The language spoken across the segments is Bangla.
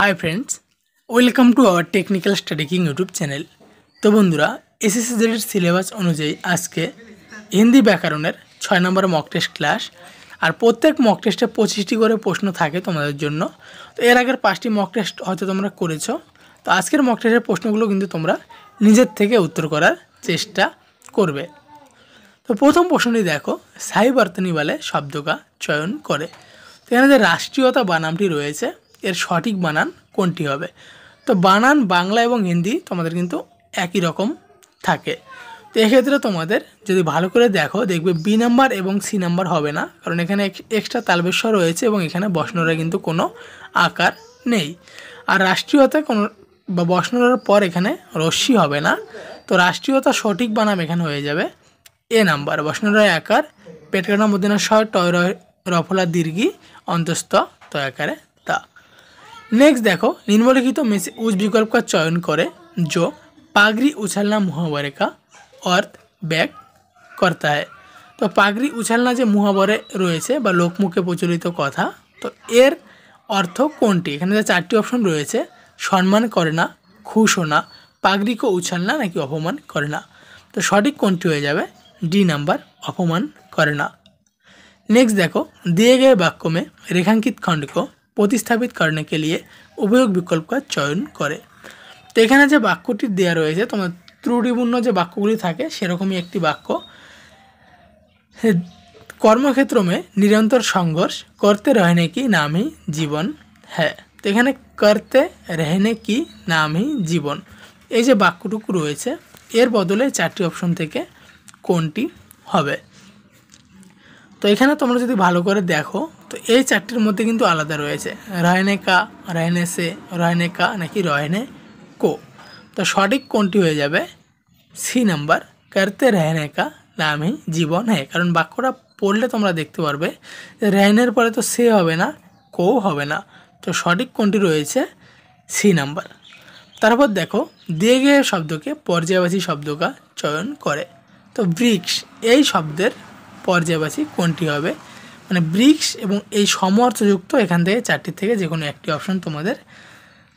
high friends welcome to our technical study king YouTube channel তো বন্ধুরা এসএসসিজের সিলেবাস অনুযায়ী আজকে হিন্দি ব্যাকরণের ছয় নম্বর মক টেস্ট ক্লাস আর প্রত্যেক মক টেস্টে পঁচিশটি করে প্রশ্ন থাকে তোমাদের জন্য তো এর আগের পাঁচটি মক টেস্ট হয়তো তোমরা করেছো তো আজকের মক টেস্টের প্রশ্নগুলো কিন্তু তোমরা নিজের থেকে উত্তর করার চেষ্টা করবে তো প্রথম প্রশ্নটি দেখো সাই বলে শব্দকা চয়ন করে তো এখানে যে রাষ্ট্রীয়তা বানামটি রয়েছে এর সঠিক বানান কোনটি হবে তো বানান বাংলা এবং হিন্দি তোমাদের কিন্তু একই রকম থাকে তো এক্ষেত্রে তোমাদের যদি ভালো করে দেখো দেখবে বি নাম্বার এবং সি নাম্বার হবে না কারণ এখানে এক্সট্রা তালবেশ্য রয়েছে এবং এখানে বসনরা কিন্তু কোনো আকার নেই আর রাষ্ট্রীয়তা কোনো বা বসনরার পর এখানে রশ্মি হবে না তো রাষ্ট্রীয়তা সঠিক বানাম এখানে হয়ে যাবে এ নাম্বার বসনরায় আকার পেটকাটার মধ্যে না স টয় রফলা দীর্ঘি অন্তস্থ আকারে নেক্সট দেখো নিম্নলিখিত तो में से চয়ন করে का পাগড়ি উছালনা जो অর্থ उछलना मुहावरे ব্যাক করতে তো পাগড়ি উছালনা যে মুহাবরে রয়েছে বা লোকমুখে প্রচলিত কথা তো এর অর্থ কোনটি এখানে যে চারটি অপশন রয়েছে সম্মান করে না খুশো না পাগড়িকে উছালনা নাকি অপমান করে না তো সঠিক কোনটি হয়ে যাবে ডি নাম্বার অপমান করে না নেক্সট দেখো দিয়ে গয়ে বাক্যমে রেখাঙ্কিত খণ্ডকো প্রতিস্থাপিত করণে কে লিয়ে उपयोग বিকল্প চয়ন করে তো এখানে যে বাক্যটি দেয়া রয়েছে তোমার ত্রুটিপূর্ণ যে বাক্যগুলি থাকে সেরকমই একটি বাক্য কর্মক্ষেত্র মে নিরন্তর সংঘর্ষ করতে রহনে কি নামই জীবন হ্যাঁ তো এখানে করতে রহনে কি নামই জীবন এই যে বাক্যটুকু রয়েছে এর বদলে চারটি অপশন থেকে কোনটি হবে তো এখানে তোমরা যদি ভালো করে দেখো তো এই চারটির মধ্যে কিন্তু আলাদা রয়েছে রায়নেকা কা রয়নে সে রয়নে কা নাকি রয়নে কো তো সঠিক কোনটি হয়ে যাবে সি নাম্বার করতে রায়নেকা কা নামই জীবন হ্যাঁ কারণ বাক্যটা পড়লে তোমরা দেখতে পারবে যে রায়নের পরে তো সে হবে না কো হবে না তো সঠিক কোনটি রয়েছে সি নাম্বার তারপর দেখো দেগে শব্দকে পর্যায়বাসী শব্দকা চয়ন করে তো ব্রিক্স এই শব্দের পর্যায়বাসী কোনটি হবে মানে ব্রিক্স এবং এই সমর্থযুক্ত এখান থেকে চারটি থেকে যে কোনো একটি অপশন তোমাদের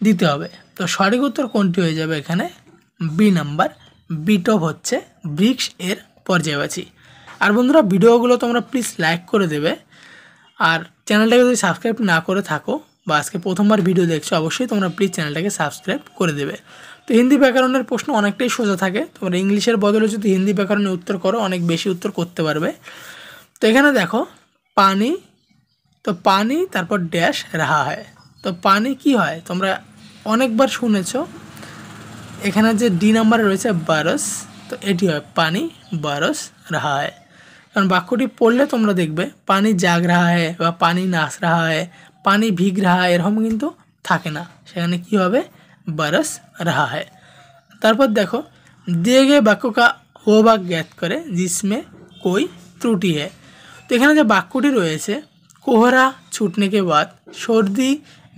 দিতে হবে তো সঠিক উত্তর কোনটি হয়ে যাবে এখানে বি নাম্বার বিটব হচ্ছে ব্রিক্স এর পর্যায়বাচী আর বন্ধুরা ভিডিওগুলো তোমরা প্লিজ লাইক করে দেবে আর চ্যানেলটাকে যদি সাবস্ক্রাইব না করে থাকো বা আজকে প্রথমবার ভিডিও দেখছো অবশ্যই তোমরা প্লিজ চ্যানেলটাকে সাবস্ক্রাইব করে দেবে তো হিন্দি ব্যাকরণের প্রশ্ন অনেকটাই সোজা থাকে তোমরা ইংলিশের বদলে যদি হিন্দি ব্যাকরণে উত্তর করো অনেক বেশি উত্তর করতে পারবে তো এখানে দেখো পানি তো পানি তারপর ড্যাশ রাহা হয় তো পানি কি হয় তোমরা অনেকবার শুনেছ এখানে যে ডি নাম্বারে রয়েছে বারস তো এটি হয় পানি বারস রাহা হয় কারণ বাক্যটি পড়লে তোমরা দেখবে পানি জাগ রাহা হয় বা পানি নাচ রাহা হয় পানি ভিগ রাহা হয় এরকম কিন্তু থাকে না সেখানে কি হবে বারস রাহা হয় তারপর দেখো দিয়ে গে বাক্য কা বা জ্ঞাত করে জিসমে কই ত্রুটি হয় তো এখানে যে বাক্যটি রয়েছে কোহরা ছুটনেকে বাদ সর্দি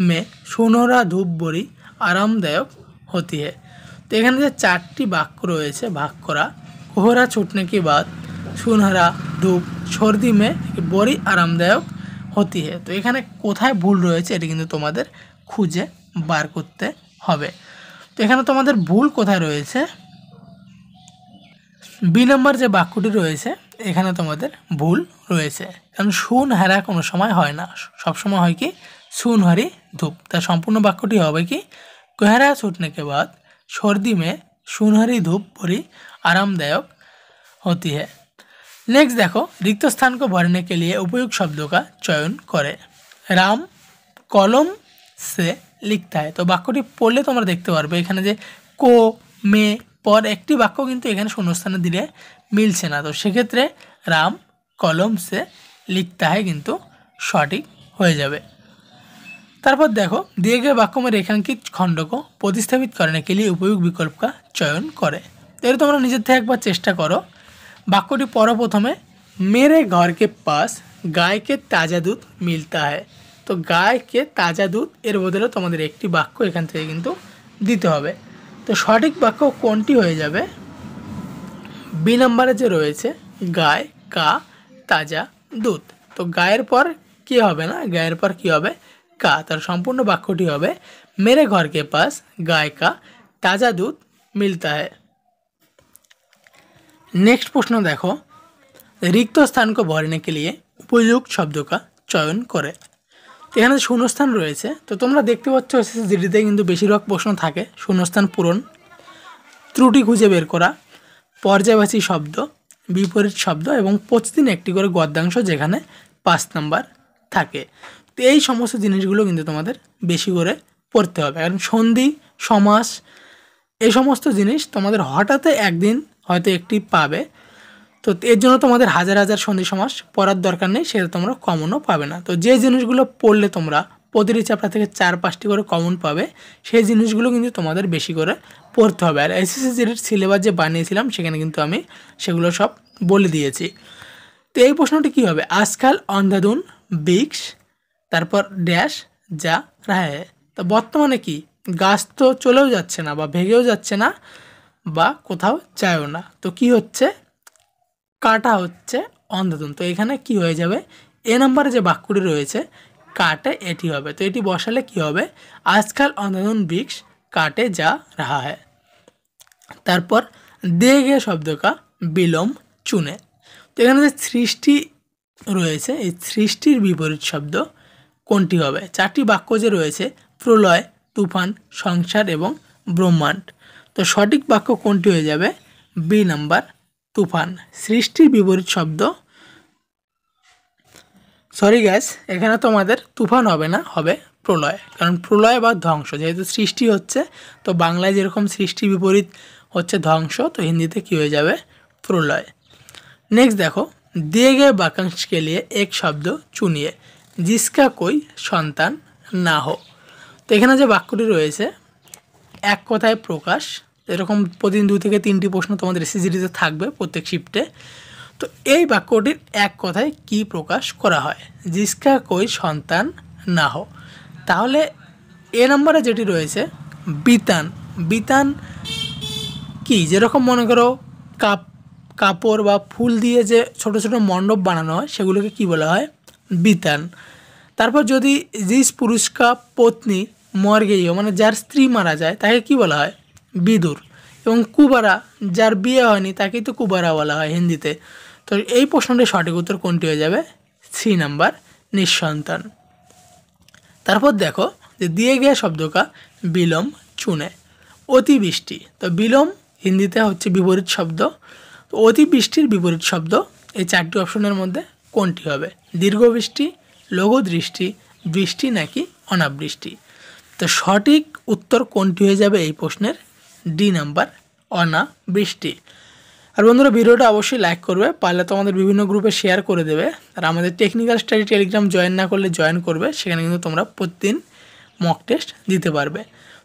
মে সোনরা ধূপ বড়ি আরামদায়ক হতি হে তো এখানে যে চারটি বাক্য রয়েছে ভাগ করা কোহরা ছুটনেকে বাদ সোনহরা ধূপ সর্দি মে বড়ি আরামদায়ক হতি হে তো এখানে কোথায় ভুল রয়েছে এটি কিন্তু তোমাদের খুঁজে বার করতে হবে তো এখানে তোমাদের ভুল কোথায় রয়েছে বি নম্বর যে বাক্যটি রয়েছে এখানে তোমাদের ভুল রয়েছে কারণ সুন হারা কোনো সময় হয় না সবসময় হয় কি সুন হারি ধূপ তার সম্পূর্ণ বাক্যটি হবে কি কোহেরা ছুটনে কে বাদ সর্দি মে সুনহারি ধূপ পরি আরামদায়ক হতি হ্যাঁ নেক্সট দেখো রিক্ত स्थान को কে লিয়ে উপযুক্ত उपयुक्त शब्दों का चयन রাম কলম সে লিখতে হয় তো বাক্যটি পড়লে তোমরা দেখতে পারবে এখানে যে কো মে পর একটি বাক্য কিন্তু এখানে শূন্যস্থানে দিলে মিলছে না তো সেক্ষেত্রে রাম কলমসে লিখতে হয় কিন্তু সঠিক হয়ে যাবে তারপর দেখো দিয়ে গিয়ে বাক্য মে রেখাঙ্কিত খণ্ডক প্রতিস্থাপিত করে কে লিয়ে উপযোগ বিকল্পকা চয়ন করে এর তোমরা নিজের থেকে একবার চেষ্টা করো বাক্যটি পর প্রথমে মেরে ঘরকে পাশ গায়কে তাজা দুধ মিলতে হয় তো গায়কে তাজা দুধ এর বদলে তোমাদের একটি বাক্য এখান থেকে কিন্তু দিতে হবে তো সঠিক বাক্য কোনটি হয়ে যাবে বি নাম্বারে যে রয়েছে গায়ে কা তাজা দুধ তো গায়ের পর কি হবে না গায়ের পর কি হবে কা তার সম্পূর্ণ বাক্যটি হবে মেরে ঘরকে পাস গায়ে কা তাজা দুধ মিলতা হ্যায় নেক্সট প্রশ্ন দেখো রিক্ত স্থান কো भरने কে লিয়ে উপযুক্ত শব্দ কা চয়ন করে এখানে শূন্যস্থান রয়েছে তো তোমরা দেখতে পাচ্ছ এসএসএস জিডিতে কিন্তু বেশিরভাগ প্রশ্ন থাকে শূন্যস্থান পূরণ ত্রুটি খুঁজে বের করা পর্যায়বাচী শব্দ বিপরীত শব্দ এবং প্রতিদিন একটি করে গদ্যাংশ যেখানে পাঁচ নাম্বার থাকে তো এই সমস্ত জিনিসগুলো কিন্তু তোমাদের বেশি করে পড়তে হবে কারণ সন্ধি সমাস এই সমস্ত জিনিস তোমাদের হঠাৎ একদিন হয়তো একটি পাবে তো এর জন্য তোমাদের হাজার হাজার সন্ধি সমাস পড়ার দরকার নেই সেটা তোমরা কমনও পাবে না তো যে জিনিসগুলো পড়লে তোমরা প্রতিটি চ্যাপ্টার থেকে চার পাঁচটি করে কমন পাবে সেই জিনিসগুলো কিন্তু তোমাদের বেশি করে পড়তে হবে আর এসএসসি জিডির সিলেবাস যে বানিয়েছিলাম সেখানে কিন্তু আমি সেগুলো সব বলে দিয়েছি তো এই প্রশ্নটি কী হবে আজকাল অন্ধাধুন বিক্স তারপর ড্যাশ যা রায় তা বর্তমানে কি গাছ তো চলেও যাচ্ছে না বা ভেঙেও যাচ্ছে না বা কোথাও যায়ও না তো কি হচ্ছে কাটা হচ্ছে অন্ধাদুন তো এখানে কি হয়ে যাবে এ নম্বরে যে বাক্যটি রয়েছে কাটে এটি হবে তো এটি বসালে কি হবে আজকাল অন্ধধুন বৃক্ষ काटे जा रहा है তারপর দে গে শব্দকা বিলম চুনে তো এখানে যে সৃষ্টি রয়েছে এই সৃষ্টির বিপরীত শব্দ কোনটি হবে চারটি বাক্য যে রয়েছে প্রলয় তুফান সংসার এবং ব্রহ্মাণ্ড তো সঠিক বাক্য কোনটি হয়ে যাবে বি নাম্বার তুফান সৃষ্টির বিপরীত শব্দ সরি গ্যাস এখানে তোমাদের তুফান হবে না হবে প্রলয় কারণ প্রলয় বা ধ্বংস যেহেতু সৃষ্টি হচ্ছে তো বাংলায় যেরকম সৃষ্টি বিপরীত হচ্ছে ধ্বংস তো হিন্দিতে কী হয়ে যাবে প্রলয় নেক্সট দেখো দেগে বাক্যাংশকে লিয়ে এক শব্দ চুনিয়ে জিসকা কই সন্তান না হো তো এখানে যে বাক্যটি রয়েছে এক কথায় প্রকাশ এরকম প্রতিদিন দু থেকে তিনটি প্রশ্ন তোমাদের এসএসজিডিতে থাকবে প্রত্যেক শিফটে তো এই বাক্যটির এক কথায় কি প্রকাশ করা হয় জিসকা কই সন্তান না হো তাহলে এ নম্বরে যেটি রয়েছে বিতান বিতান কি যেরকম মনে করো কাপ কাপড় বা ফুল দিয়ে যে ছোট ছোট মণ্ডপ বানানো হয় সেগুলোকে কি বলা হয় বিতান তারপর যদি জিস পুরুষকা পত্নী মর্গেয় মানে যার স্ত্রী মারা যায় তাকে কি বলা হয় বিদুর এবং কুবারা যার বিয়ে হয়নি তাকেই তো কুবারা বলা হয় হিন্দিতে তো এই প্রশ্নটির সঠিক উত্তর কোনটি হয়ে যাবে সি নাম্বার নিঃসন্তান তারপর দেখো যে দিয়ে গিয়া শব্দকা বিলম চুনে অতিবৃষ্টি তো বিলম হিন্দিতে হচ্ছে বিপরীত শব্দ তো অতিবৃষ্টির বিপরীত শব্দ এই চারটি অপশনের মধ্যে কোনটি হবে দীর্ঘবৃষ্টি লঘু দৃষ্টি বৃষ্টি নাকি অনাবৃষ্টি তো সঠিক উত্তর কোনটি হয়ে যাবে এই প্রশ্নের ডি নাম্বার অনাবৃষ্টি আর বন্ধুরা ভিডিওটা অবশ্যই লাইক করবে পারলে তোমাদের বিভিন্ন গ্রুপে শেয়ার করে দেবে আর আমাদের টেকনিক্যাল স্টাডি টেলিগ্রাম জয়েন না করলে জয়েন করবে সেখানে কিন্তু তোমরা প্রতিদিন মক টেস্ট দিতে পারবে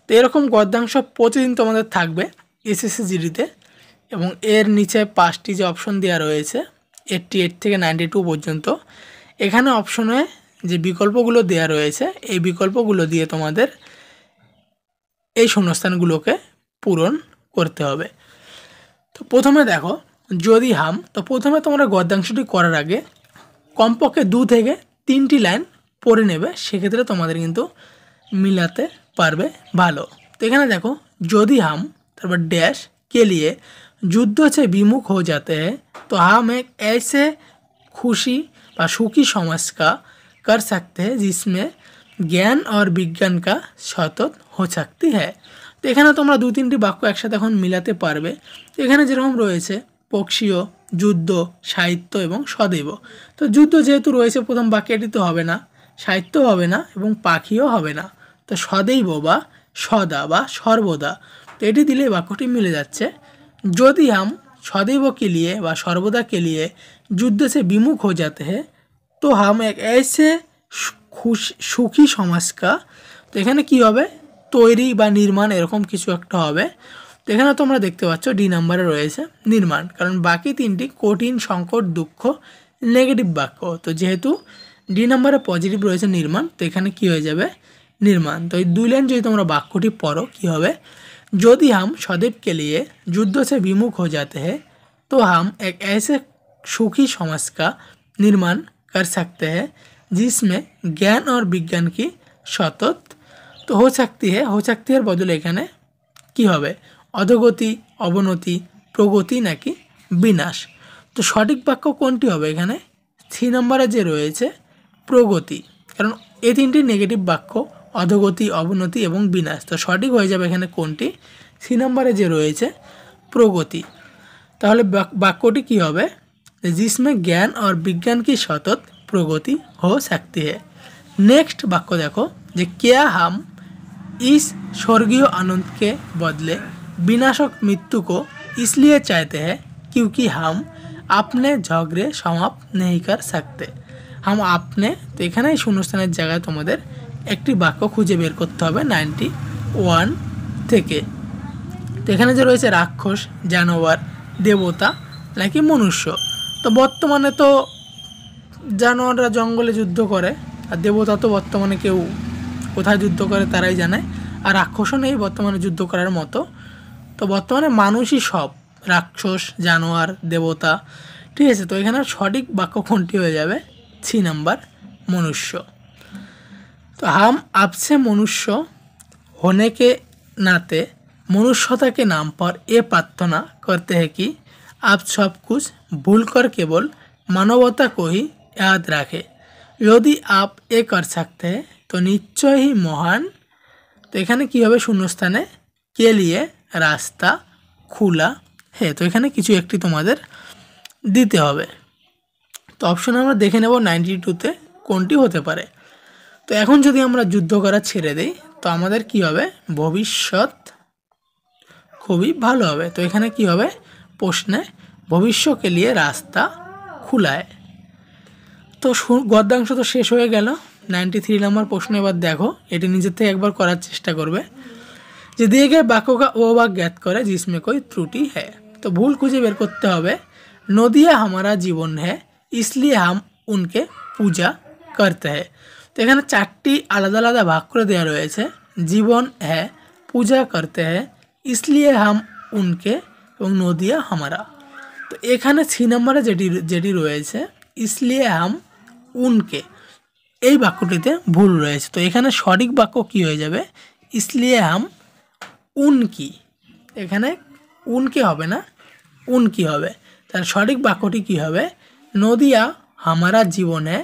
তো এরকম গদ্যাংশ প্রতিদিন তোমাদের থাকবে এসএসসি জিডিতে এবং এর নিচে পাঁচটি যে অপশন দেওয়া রয়েছে এইটটি এইট থেকে নাইনটি টু পর্যন্ত এখানে অপশনে যে বিকল্পগুলো দেয়া রয়েছে এই বিকল্পগুলো দিয়ে তোমাদের এই শূন্যস্থানগুলোকে পূরণ করতে হবে তো প্রথমে দেখো যদি হাম তো প্রথমে তোমরা গদ্যাংশটি করার আগে কমপক্ষে দু থেকে তিনটি লাইন পড়ে নেবে সেক্ষেত্রে তোমাদের কিন্তু মিলাতে পারবে ভালো তো এখানে দেখো যদি হাম তারপর ড্যাশ কেলিয়ে যুদ্ধ হচ্ছে বিমুখ হয়ে যাতে তো হাম এক এসে খুশি বা সুখী সমাজ কর कर सकते জ্ঞান আর বিজ্ঞান কা সতত হো सतत হ্যাঁ এখানে তোমরা দু তিনটি বাক্য একসাথে এখন মিলাতে পারবে এখানে যেরকম রয়েছে পক্ষীয় যুদ্ধ সাহিত্য এবং সদৈব তো যুদ্ধ যেহেতু রয়েছে প্রথম বাক্য এটি তো হবে না সাহিত্য হবে না এবং পাখিও হবে না তো সদৈব বা সদা বা সর্বদা তো এটি দিলে বাক্যটি মিলে যাচ্ছে যদি আম সदैव কে লিয়ে বা সর্বদা কে লিয়ে যুদ্ধ সে বিমুখ হয়ে जाते হে তো এক এসে ऐसे সুখী সমাজকা তো এখানে কি হবে তৈরি বা নির্মাণ এরকম কিছু একটা হবে তো এখানে তোমরা দেখতে পাচ্ছ ডি নাম্বারে রয়েছে নির্মাণ কারণ বাকি তিনটি কঠিন সংকট দুঃখ নেগেটিভ বাক্য তো যেহেতু ডি নাম্বারে পজিটিভ রয়েছে নির্মাণ তো এখানে কী হয়ে যাবে নির্মাণ তো এই দুই লাইন যদি তোমরা বাক্যটি পড়ো কি হবে যদি হাম সদেবকে के যুদ্ধ সে বিমুখ হয়ে যাতে जाते তো হাম এক এসে সুখী সমাজকা নির্মাণ কর সকতে सकते জিসমে জ্ঞান ज्ञान বিজ্ঞান কি সতত তো হো सकती হ্যাঁ হো सकती হার বদলে এখানে কি হবে অধগতি অবনতি প্রগতি নাকি বিনাশ তো সঠিক বাক্য কোনটি হবে এখানে থ্রি নম্বরে যে রয়েছে প্রগতি কারণ এই তিনটি নেগেটিভ বাক্য অধগতি অবনতি এবং বিনাশ তো সঠিক হয়ে যাবে এখানে কোনটি থ্রি নম্বরে যে রয়েছে প্রগতি তাহলে বাক্যটি কি হবে জিসমে জ্ঞান আর বিজ্ঞান কি সতত প্রগতি হো सकती হ্যাঁ নেক্সট বাক্য দেখো যে কেয়া হাম इस स्वर्गीय आनंद के बदले विनाशक मृत्यु को इसलिए चाहते हैं क्योंकि हम अपने ঝগড়ে সমাপ্ত নেই কর सकते হাম আপনি তো এখানে শূন্যস্থানের জায়গায় তোমাদের একটি বাক্য খুঁজে বের করতে হবে নাইনটি ওয়ান থেকে তো এখানে যে রয়েছে রাক্ষস জানোয়ার দেবতা নাকি মনুষ্য তো বর্তমানে তো জানোয়াররা জঙ্গলে যুদ্ধ করে আর দেবতা তো বর্তমানে কেউ কোথায় যুদ্ধ করে তারাই জানে আর রাক্ষসও নেই বর্তমানে যুদ্ধ করার মতো তো বর্তমানে মানুষই সব রাক্ষস জানোয়ার দেবতা ঠিক আছে তো এখানে সঠিক বাক্য কোনটি হয়ে যাবে থ্রি নাম্বার মনুষ্য তো হাম আপসে মনুষ্য হোনেকে নাতে মনুষ্যতাকে নাম পর এ প্রার্থনা করতে হে কি আপ সব सब ভুল কর কেবল মানবতা কহি ही রাখে যদি আপ এ কর সাকতে তো নিশ্চয়ই মহান তো এখানে কী হবে শূন্যস্থানে কে লিয়ে রাস্তা খোলা হ্যাঁ তো এখানে কিছু একটি তোমাদের দিতে হবে তো অপশন আমরা দেখে নেব নাইনটি টুতে কোনটি হতে পারে তো এখন যদি আমরা যুদ্ধ করা ছেড়ে দিই তো আমাদের কি হবে ভবিষ্যৎ খুবই ভালো হবে তো এখানে কি হবে প্রশ্নে ভবিষ্যকে নিয়ে রাস্তা খোলায় তো গদ্যাংশ তো শেষ হয়ে গেল 93 नंबर प्रश्न এবারে দেখো এটি নিচে থেকে একবার করার চেষ্টা করবে যে دیے گئے বাকো কা ও বাগ্যত করে जिसमें कोई त्रुटि है तो ভুল খুঁজে বের করতে হবে নদীই আমাদের জীবন है इसलिए हम उनके पूजा करते हैं तो এখানে চারটি আলাদা আলাদা ভাগ করে দেওয়া রয়েছে জীবন है पूजा करते हैं इसलिए हम उनके और নদীই আমাদের तो এখানে 6 নম্বরে যেটি যেটি রয়েছে इसलिए हम उनके এই বাক্যটিতে ভুল রয়েছে তো এখানে সঠিক বাক্য কি হয়ে যাবে ইসলিয়ে হাম উন কি এখানে উন কি হবে না উন কি হবে তার সঠিক বাক্যটি কি হবে নদিয়া হামারা জীবনে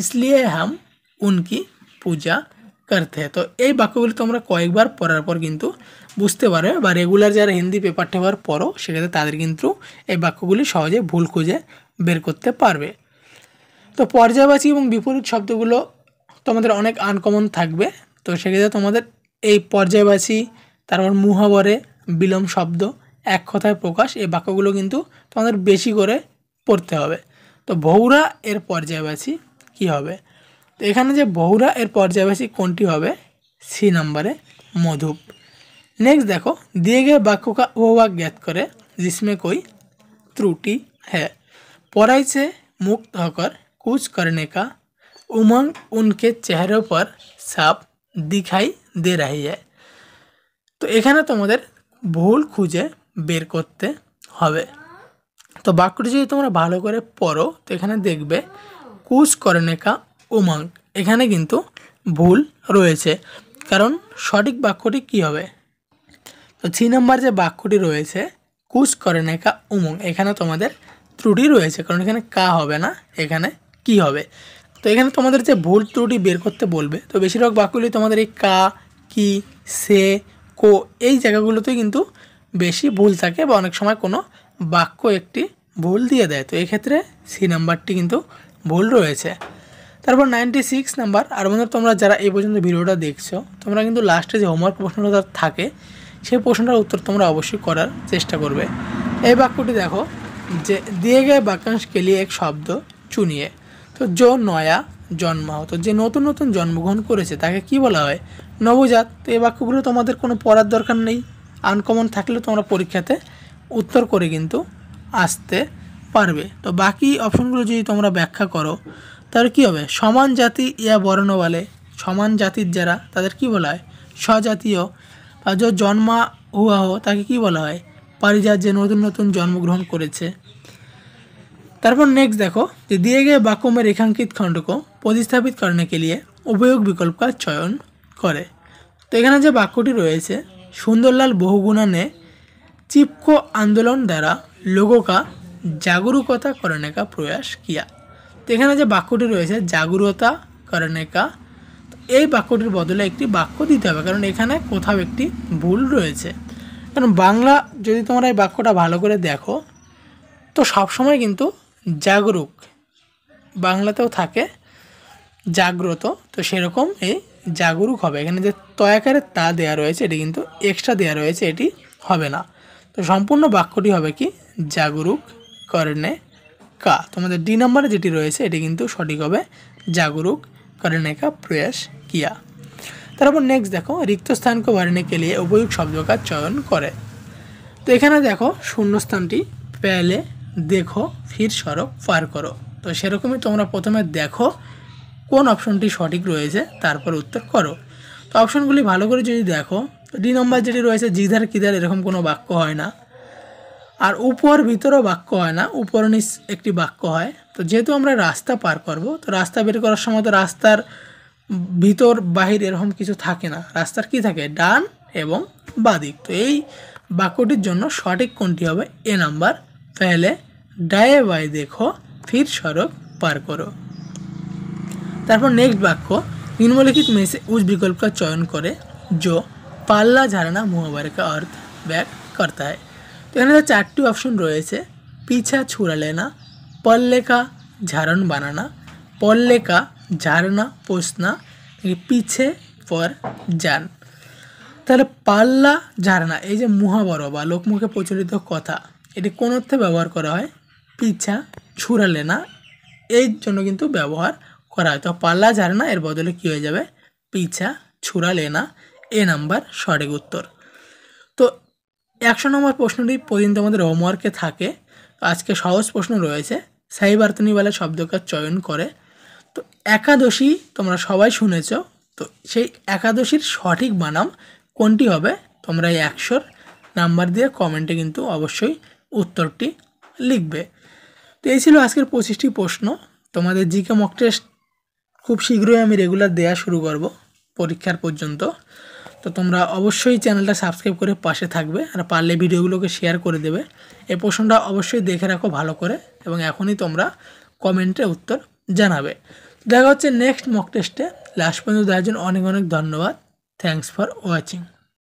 ইসলিয়ে হাম উন কি পূজা করতে তো এই বাক্যগুলি তোমরা কয়েকবার পড়ার পর কিন্তু বুঝতে পারবে বা রেগুলার যারা হিন্দি পেপার টেপার পড়ো সেক্ষেত্রে তাদের কিন্তু এই বাক্যগুলি সহজে ভুল খুঁজে বের করতে পারবে তো পর্যায়বাচী এবং বিপরীত শব্দগুলো তোমাদের অনেক আনকমন থাকবে তো সেক্ষেত্রে তোমাদের এই পর্যায়বাচী তারপর মুহাবরে বিলম শব্দ এক কথায় প্রকাশ এই বাক্যগুলো কিন্তু তোমাদের বেশি করে পড়তে হবে তো বহুরা এর পর্যায়বাচী কি হবে তো এখানে যে বহুরা এর পর্যায়বাসী কোনটি হবে সি নাম্বারে মধুপ নেক্সট দেখো দিয়ে গে বাক্য কা উপবাক জ্ঞাত করে জিসমে কই ত্রুটি হ্যাঁ পড়াইছে মুক্ত হকর कुछ करने का उमंग उनके चेहरों पर साफ দিখাই দে রাহি যায় তো এখানে তোমাদের ভুল খুঁজে বের করতে হবে তো বাক্যটি যদি তোমরা ভালো করে পড়ো তো এখানে দেখবে কুচ করণে কা উমাং এখানে কিন্তু ভুল রয়েছে কারণ সঠিক বাক্যটি কি হবে তো থ্রি নাম্বার যে বাক্যটি রয়েছে কুচ করণে কা উমং এখানে তোমাদের ত্রুটি রয়েছে কারণ এখানে কা হবে না এখানে কি হবে তো এখানে তোমাদের যে ভুল ত্রুটি বের করতে বলবে তো বেশিরভাগ বাক্যগুলি তোমাদের এই কা কি সে কো এই জায়গাগুলোতে কিন্তু বেশি ভুল থাকে বা অনেক সময় কোনো বাক্য একটি ভুল দিয়ে দেয় তো এক্ষেত্রে সি নাম্বারটি কিন্তু ভুল রয়েছে তারপর নাইনটি সিক্স নাম্বার আর বন্ধু তোমরা যারা এই পর্যন্ত ভিডিওটা দেখছো তোমরা কিন্তু লাস্টে যে হোমওয়ার্ক প্রশ্নটা থাকে সেই প্রশ্নটার উত্তর তোমরা অবশ্যই করার চেষ্টা করবে এই বাক্যটি দেখো যে দিয়ে গায়ে বাক্যাংশ কেলিয়ে এক শব্দ চুনিয়ে তো জ নয়া তো যে নতুন নতুন জন্মগ্রহণ করেছে তাকে কি বলা হয় নবজাত তো এই বাক্যগুলো তোমাদের কোনো পড়ার দরকার নেই আনকমন থাকলে তোমরা পরীক্ষাতে উত্তর করে কিন্তু আসতে পারবে তো বাকি অপশনগুলো যদি তোমরা ব্যাখ্যা করো তাহলে কি হবে সমান জাতি ইয়া বর্ণ বলে সমান জাতির যারা তাদের কি বলা হয় স্বজাতীয় বা জন্মা হুয়া হো তাকে কি বলা হয় পারিজাত যে নতুন নতুন জন্মগ্রহণ করেছে তারপর নেক্সট দেখো যে দিয়ে গিয়ে वाक्यों রেখাঙ্কিত খণ্ডক खंड প্রতিস্থাপিত করনে কে লিয়ে উপয়োগ বিকল্প का চয়ন করে তো এখানে যে বাক্যটি রয়েছে সুন্দরলাল বহুগুণানে নে চিপকো আন্দোলন দ্বারা লোগোকা জাগরুকতা করনে কা প্রয়াস কিয়া তো এখানে যে বাক্যটি রয়েছে জাগরুকতা করনে কা এই বাক্যটির বদলে একটি বাক্য দিতে হবে কারণ এখানে কোথাও একটি ভুল রয়েছে কারণ বাংলা যদি তোমরা এই বাক্যটা ভালো করে দেখো তো সবসময় কিন্তু জাগরুক বাংলাতেও থাকে জাগ্রত তো সেরকম এই জাগরুক হবে এখানে যে তয়াকারের তা দেয়া রয়েছে এটি কিন্তু এক্সট্রা দেয়া রয়েছে এটি হবে না তো সম্পূর্ণ বাক্যটি হবে কি জাগরুক করণে কা তোমাদের ডি নম্বরে যেটি রয়েছে এটি কিন্তু সঠিক হবে জাগরুক করণে কা প্রয়াস কিয়া তারপর নেক্সট দেখো রিক্তস্থানকে ভরণে কে লিয়ে উপযুক্ত শব্দ চয়ন করে তো এখানে দেখো শূন্যস্থানটি পেলে দেখো ফির সড়ক পার করো তো সেরকমই তোমরা প্রথমে দেখো কোন অপশনটি সঠিক রয়েছে তারপর উত্তর করো তো অপশনগুলি ভালো করে যদি দেখো ডি নম্বর যেটি রয়েছে জিধার কিধার এরকম কোনো বাক্য হয় না আর উপর ভিতরও বাক্য হয় না উপর নিচ একটি বাক্য হয় তো যেহেতু আমরা রাস্তা পার করব তো রাস্তা বের করার সময় তো রাস্তার ভিতর বাহির এরকম কিছু থাকে না রাস্তার কি থাকে ডান এবং বাদিক তো এই বাক্যটির জন্য সঠিক কোনটি হবে এ নাম্বার पहले ডায়ে বাই দেখো ফির সড়ক পার করো তারপর নেক্সট বাক্য নিম্নলিখিত মেসে से उस চয়ন করে জো পাল্লা ঝাড়ানা মুহাবারে অর্থ ব্যাগ ব্যাক करता তো এখানে চারটি অপশন রয়েছে পিছা ছুড়ালে না পল্লেকা ঝাড়ন বানানা পল্লেকা ঝাড়না পোষনা পিছে পর যান তাহলে পাল্লা ঝাড়না এই যে মহাবর বা লোকমুখে প্রচলিত কথা এটি কোন অর্থে ব্যবহার করা হয় পিছা ছুড়ালে না এই জন্য কিন্তু ব্যবহার করা হয় তো পাল্লা ঝাড়ে না এর বদলে কী হয়ে যাবে পিছা ছুড়ালে না এ নাম্বার সঠিক উত্তর তো একশো নম্বর প্রশ্নটি পর্যন্ত আমাদের হোমওয়ার্কে থাকে আজকে সহজ প্রশ্ন রয়েছে বলে শব্দকার চয়ন করে তো একাদশী তোমরা সবাই শুনেছ তো সেই একাদশীর সঠিক বানাম কোনটি হবে তোমরা এই একশোর নাম্বার দিয়ে কমেন্টে কিন্তু অবশ্যই উত্তরটি লিখবে তো এই ছিল আজকের পঁচিশটি প্রশ্ন তোমাদের জিকে মক টেস্ট খুব শীঘ্রই আমি রেগুলার দেয়া শুরু করব পরীক্ষার পর্যন্ত তো তোমরা অবশ্যই চ্যানেলটা সাবস্ক্রাইব করে পাশে থাকবে আর পারলে ভিডিওগুলোকে শেয়ার করে দেবে এই প্রশ্নটা অবশ্যই দেখে রাখো ভালো করে এবং এখনই তোমরা কমেন্টে উত্তর জানাবে দেখা হচ্ছে নেক্সট মক টেস্টে লাস্ট পর্যন্ত দেওয়ার জন্য অনেক অনেক ধন্যবাদ থ্যাংকস ফর ওয়াচিং